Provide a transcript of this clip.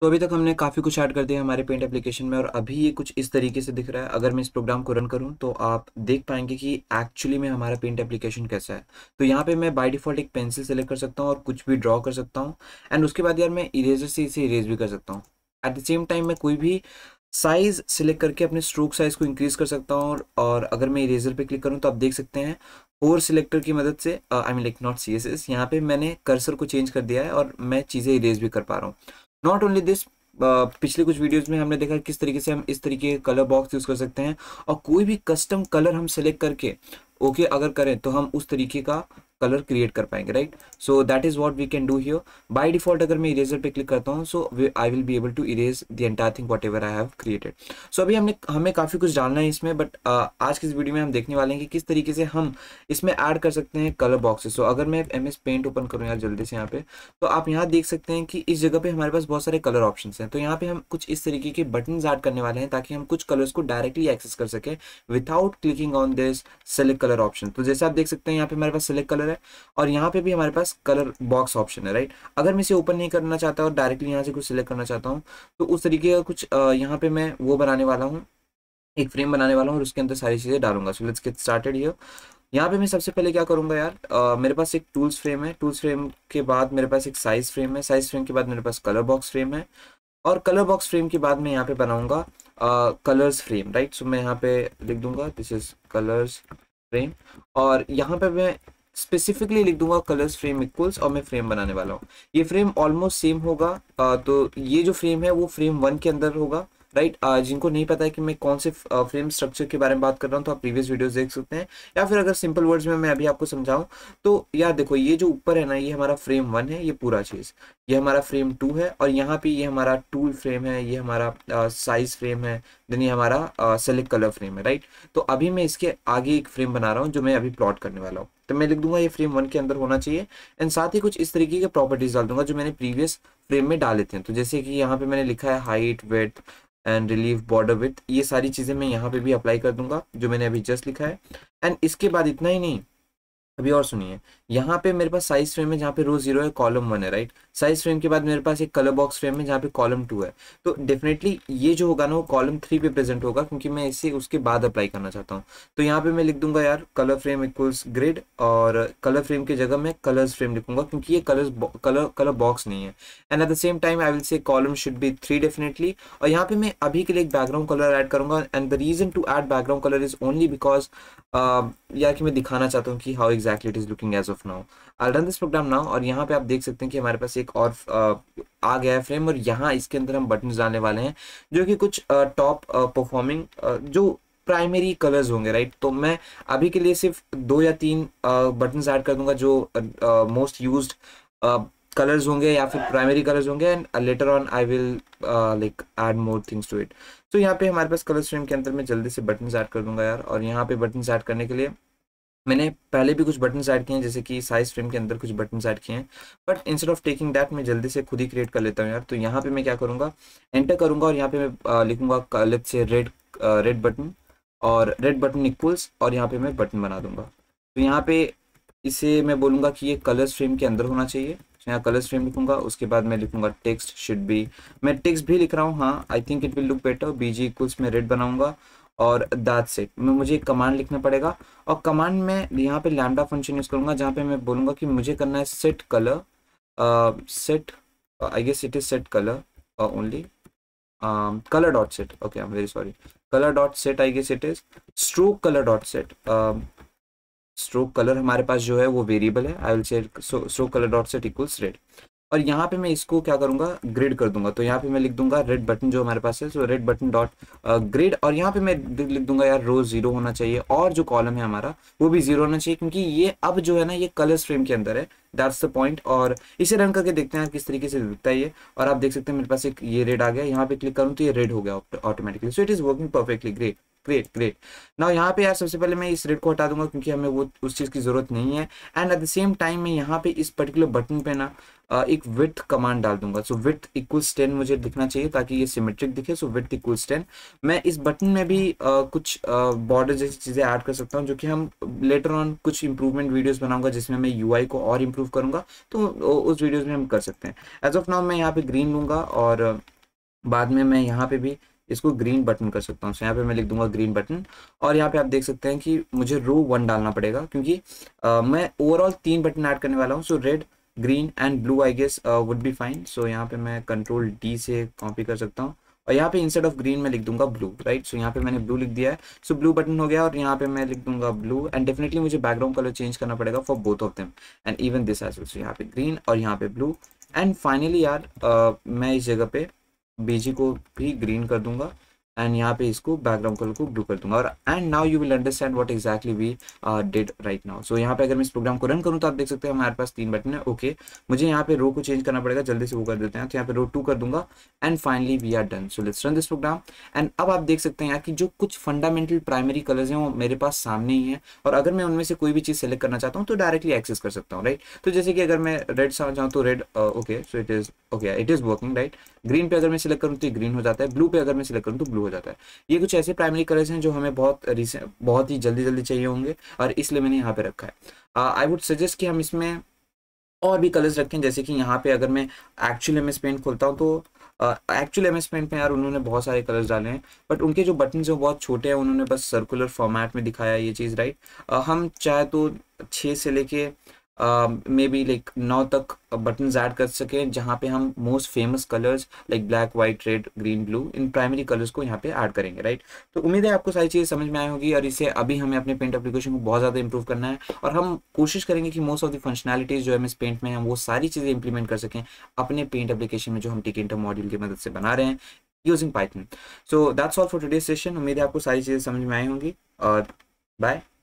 तो अभी तक हमने काफ़ी कुछ ऐड कर दिया हमारे पेंट एप्लीकेशन में और अभी ये कुछ इस तरीके से दिख रहा है अगर मैं इस प्रोग्राम को रन करूँ तो आप देख पाएंगे कि एक्चुअली में हमारा पेंट एप्लीकेशन कैसा है तो यहाँ पे मैं बाय डिफॉल्ट एक पेंसिल सेलेक्ट कर सकता हूँ और कुछ भी ड्रॉ कर सकता हूँ एंड उसके बाद यार मैं इरेजर से इसे इरेज भी कर सकता हूँ एट द सेम टाइम मैं कोई भी साइज सेलेक्ट करके अपने स्ट्रोक साइज को इंक्रीज कर सकता हूँ और, और अगर मैं इरेजर पे क्लिक करूँ तो आप देख सकते हैं और सिलेक्टर की मदद से I mean like not C S S यहाँ पे मैंने कर्सर को चेंज कर दिया है और मैं चीज़ें इरेज भी कर पा रहा हूँ नॉट ओनली दिस पिछले कुछ वीडियोस में हमने देखा किस तरीके से हम इस तरीके के कलर बॉक्स यूज़ कर सकते हैं और कोई भी कस्टम कलर हम सेलेक्ट करके ओके okay, अगर करें तो हम उस तरीके का कलर क्रिएट कर पाएंगे right so that is what we can do here by default अगर मैं इरेजर पे क्लिक करता हूँ so I will be able to erase the entire thing whatever I have created so अभी हमने हमें काफ़ी कुछ डालना है इसमें बट uh, आज के इस वीडियो में हम देखने वाले हैं कि किस तरीके से हम इसमें ऐड कर सकते हैं कलर बॉक्सेस सो so, अगर मैं एम एस पेंट ओपन करूँ यार जल्दी से यहाँ पे तो आप यहाँ देख सकते हैं कि इस जगह पे हमारे पास बहुत सारे कलर ऑप्शन हैं तो यहाँ पे हम कुछ इस तरीके के बटन ऐड करने वाले हैं ताकि हम कुछ कलर्स को डायरेक्टली एक्सेस कर सके without clicking on this select colour option तो जैसे आप देख सकते हैं यहाँ पे हमारे पास सेलेक्ट कलर कलर है और यहाँ पे भी हमारे पास कलर बॉक्स ऑप्शन है राइट अगर मैं इसे ओपन नहीं करना चाहता और डायरेक्टली यहाँ से कुछ सिलेक्ट करना चाहता हूँ तो उस तरीके का कुछ यहाँ पे मैं वो बनाने वाला हूँ एक फ्रेम बनाने वाला हूँ और उसके अंदर सारी चीज़ें डालूंगा so let's get started here यहाँ पे मैं सबसे पहले क्या करूँगा यार आ, मेरे पास एक टूल्स फ्रेम है टूल्स फ्रेम के बाद मेरे पास एक साइज फ्रेम है साइज फ्रेम के बाद मेरे पास कलर बॉक्स फ्रेम है और कलर बॉक्स फ्रेम के बाद मैं यहाँ पे बनाऊंगा कलर्स फ्रेम राइट सो मैं यहाँ पे लिख दूंगा दिस इज कलर्स फ्रेम और यहाँ पे मैं स्पेसिफिकली लिख दूंगा कलर्स फ्रेम इक्वल्स और मैं फ्रेम बनाने वाला हूँ ये फ्रेम ऑलमोस्ट सेम होगा आ, तो ये जो फ्रेम है वो फ्रेम वन के अंदर होगा राइट right? जिनको नहीं पता है कि मैं कौन से फ्रेम स्ट्रक्चर के बारे में बात कर रहा हूँ तो आप प्रीवियस वीडियोस देख सकते हैं या फिर अगर सिंपल वर्ड्स में मैं अभी आपको समझाऊं तो यार देखो ये जो ऊपर है ना ये हमारा फ्रेम वन है ये पूरा चीज़ ये हमारा फ्रेम टू है और यहाँ पे ये हमारा टूल फ्रेम है ये हमारा साइज फ्रेम है देन ये हमारा सेलेक्ट कलर फ्रेम है राइट तो अभी मैं इसके आगे एक फ्रेम बना रहा हूँ जो मैं अभी प्लॉट करने वाला हूँ तो मैं लिख दूंगा ये फ्रेम वन के अंदर होना चाहिए एंड साथ ही कुछ इस तरीके के प्रॉपर्टीज डाल दूंगा जो मैंने प्रीवियस फ्रेम में डाले थे तो जैसे कि यहाँ पे मैंने लिखा है height width and relief border with ये सारी चीज़ें मैं यहाँ पे भी अप्लाई कर दूंगा जो मैंने अभी जस्ट लिखा है एंड इसके बाद इतना ही नहीं अभी और सुनिए यहाँ पे मेरे पास साइज फ्रेम है जहाँ पे रो जीरो है कॉलम वन है राइट साइज फ्रेम के बाद मेरे पास एक कलर बॉक्स फ्रेम है जहाँ पे कॉलम टू है तो डेफिनेटली ये जो होगा ना वो कॉलम थ्री पे प्रेजेंट होगा क्योंकि मैं इसे उसके बाद अप्लाई करना चाहता हूँ तो यहाँ पे मैं लिख दूंगा यार कलर फ्रेम इक्वल्स ग्रिड और कलर फ्रेम की जगह मैं कलर्स फ्रेम लिखूंगा क्योंकि ये कलर कलर कलर बॉक्स नहीं है and at the same time I will say column should be three definitely और यहाँ पे मैं अभी के लिए एक बैकग्राउंड कलर ऐड करूंगा and the reason to add background colour is only because यार कि मैं दिखाना चाहता हूँ कि how exact exactly it is looking as of now I run this program now और यहाँ पे आप देख सकते हैं कि हमारे पास एक और आ गया है फ्रेम और यहाँ इसके अंदर हम बटन डालने वाले हैं जो कि कुछ टॉप परफॉर्मिंग जो प्राइमरी कलर्स होंगे राइट तो मैं अभी के लिए सिर्फ दो या तीन बटन ऐड कर दूंगा जो मोस्ट यूज कलर्स होंगे या फिर प्राइमरी कलर्स होंगे and later on I will like add more things to it तो यहाँ पे हमारे पास कलर स्ट्रीम के अंदर मैं जल्दी से बटन ऐड कर दूंगा यार और यहाँ पे बटन ऐड करने के लिए मैंने पहले भी कुछ बटन ऐड किए हैं जैसे कि साइज फ्रेम के अंदर कुछ बटन ऐड किए हैं but instead of taking that मैं जल्दी से खुद ही क्रिएट कर लेता हूँ यार तो यहाँ पे मैं क्या करूँगा एंटर करूँगा और यहाँ पे मैं लिखूंगा लिप से रेड रेड बटन और रेड बटन इक्वल्स और यहाँ पे मैं बटन बना दूंगा तो यहाँ पे इसे मैं बोलूँगा कि ये कलर फ्रेम के अंदर होना चाहिए तो यहाँ कलर फ्रेम लिखूंगा उसके बाद मैं लिखूंगा टेक्स्ट शुड बी मैं टेक्स्ट भी लिख रहा हूँ हाँ I think it will look better B G equals मैं रेड बनाऊंगा और दैट सेट मैं मुझे एक कमांड लिखना पड़ेगा और कमांड में यहाँ पे लैमडा फंक्शन यूज़ करूंगा जहाँ पे मैं बोलूँगा कि मुझे करना है set colour set I guess it is set colour only colour dot set okay I am very sorry colour dot set I guess it is stroke colour dot set stroke colour हमारे पास जो है वो variable है I will say stroke colour dot set equals red और यहाँ पे मैं इसको क्या करूँगा ग्रेड कर दूंगा तो यहाँ पे मैं लिख दूंगा रेड बटन जो हमारे पास है so red button dot grid और यहाँ पे मैं लिख दूंगा यार रो जीरो होना चाहिए और जो कॉलम है हमारा वो भी जीरो होना चाहिए क्योंकि ये अब जो है ना ये कलर फ्रेम के अंदर है दैट्स द पॉइंट और इसे रन करके देखते हैं किस तरीके से दिखता है ये और आप देख सकते हैं मेरे पास एक ये रेड आ गया यहाँ पे क्लिक करूँ तो ये रेड हो गया automatically so it is working perfectly great great great ना यहाँ पे यार सबसे पहले मैं इस रेड को हटा दूंगा क्योंकि हमें वो उस चीज़ की ज़रूरत नहीं है and at the same time मैं यहाँ पे इस पर्टिकुलर बटन पे ना एक विथ कमांड डाल दूंगा सो विथ इक्वल्स टेन मुझे दिखना चाहिए ताकि ये सिमेट्रिक दिखे सो विथ इक्वल्स टेन मैं इस बटन में भी आ, कुछ बॉर्डर जैसी चीज़ें ऐड कर सकता हूँ जो कि हम लेटर ऑन कुछ इंप्रूवमेंट वीडियोस बनाऊंगा जिसमें मैं यूआई को और इम्प्रूव करूंगा तो उस वीडियोज में हम कर सकते हैं एज ऑफ नाउ मैं यहाँ पे ग्रीन लूंगा और बाद में मैं यहाँ पे भी इसको ग्रीन बटन कर सकता हूँ यहाँ पे मैं लिख दूंगा ग्रीन बटन और यहाँ पे आप देख सकते हैं कि मुझे रो वन डालना पड़ेगा क्योंकि आ, मैं ओवरऑल तीन बटन ऐड करने वाला हूँ so red green and blue I guess would be fine so यहाँ पे मैं कंट्रोल डी से कॉपी कर सकता हूँ और यहाँ पे इंस्टेड ऑफ ग्रीन मैं लिख दूंगा ब्लू राइट सो यहाँ पे मैंने ब्लू लिख दिया है सो ब्लू बटन हो गया और यहाँ पे मैं लिख दूंगा ब्लू एंड डेफिनेटली मुझे बैकग्राउंड कलर चेंज करना पड़ेगा for both of them and even this edge यहाँ पे ग्रीन और यहाँ पे ब्लू एंड फाइनली यार uh, मैं इस जगह पे बेजी को भी ग्रीन कर दूंगा एंड यहाँ पे इसको बैकग्राउंड कलर को ब्लू कर दूंगा और and now you will understand what exactly we did right now so यहाँ पे अगर मैं इस प्रोग्राम को रन करूँ तो आप देख सकते हैं हमारे पास तीन बटन है ओके okay. मुझे यहाँ पे रो को चेंज करना पड़ेगा जल्दी से वो कर देते हैं तो यहाँ पे रो टू कर दूंगा and finally we are done so let's run this program and अब आप देख सकते हैं यहाँ की जो कुछ फंडामेंटल प्राइमरी कलर्स हैं वो मेरे पास सामने ही है और अगर मैं उनमें से कोई भी चीज़ सेलेक्ट करना चाहता हूँ तो डायरेक्टली एक्सेस कर सकता हूँ राइट right? तो जैसे कि अगर मैं रेड समझ जाऊँ तो red okay so it is okay it is working right green पे अगर मैं सिलेक्ट करूँ तो ग्रीन हो जाता है ब्लू पे अगर मैं सिलेक्ट करूँ तो ब्लू हो जाता है ये कुछ ऐसे प्राइमरी कलर्स हैं जो हमें बहुत रिसेंट बहुत ही जल्दी जल्दी चाहिए होंगे और इसलिए मैंने यहाँ पे रखा है आई वुड सजेस्ट कि हम इसमें और भी कलर्स रखें जैसे कि यहाँ पे अगर मैं एक्चुअल एम एस पेंट खोलता हूँ तो एक्चुअल एम एस पेंट में यार उन्होंने बहुत सारे कलर्स डाले हैं बट उनके जो बटन हैं बहुत छोटे हैं उन्होंने बस सर्कुलर फॉर्मेट में दिखाया ये चीज़ राइट हम चाहे तो छः से लेके मे बी लाइक नौ तक बटन्स ऐड कर सकें जहाँ पे हम most famous colours like black white red green blue इन प्राइमरी कलर्स को यहाँ पे ऐड करेंगे राइट तो उम्मीद है आपको सारी चीज़ें समझ में आई होगी और इसे अभी हमें अपने पेंट अप्लीकेशन को बहुत ज़्यादा इंप्रूव करना है और हम कोशिश करेंगे कि मोस्ट ऑफ द फंक्शनैलिटीज़ जो है इस पेंट में हम वो सारी चीज़ें इंप्लीमेंट कर सकें अपने पेंट एप्लीकेशन में जो हम टिक मॉड्यूल की मदद से बना रहे हैं using Python so that's all for today session उम्मीद है आपको सारी चीज़ें समझ में आई होंगी और बाय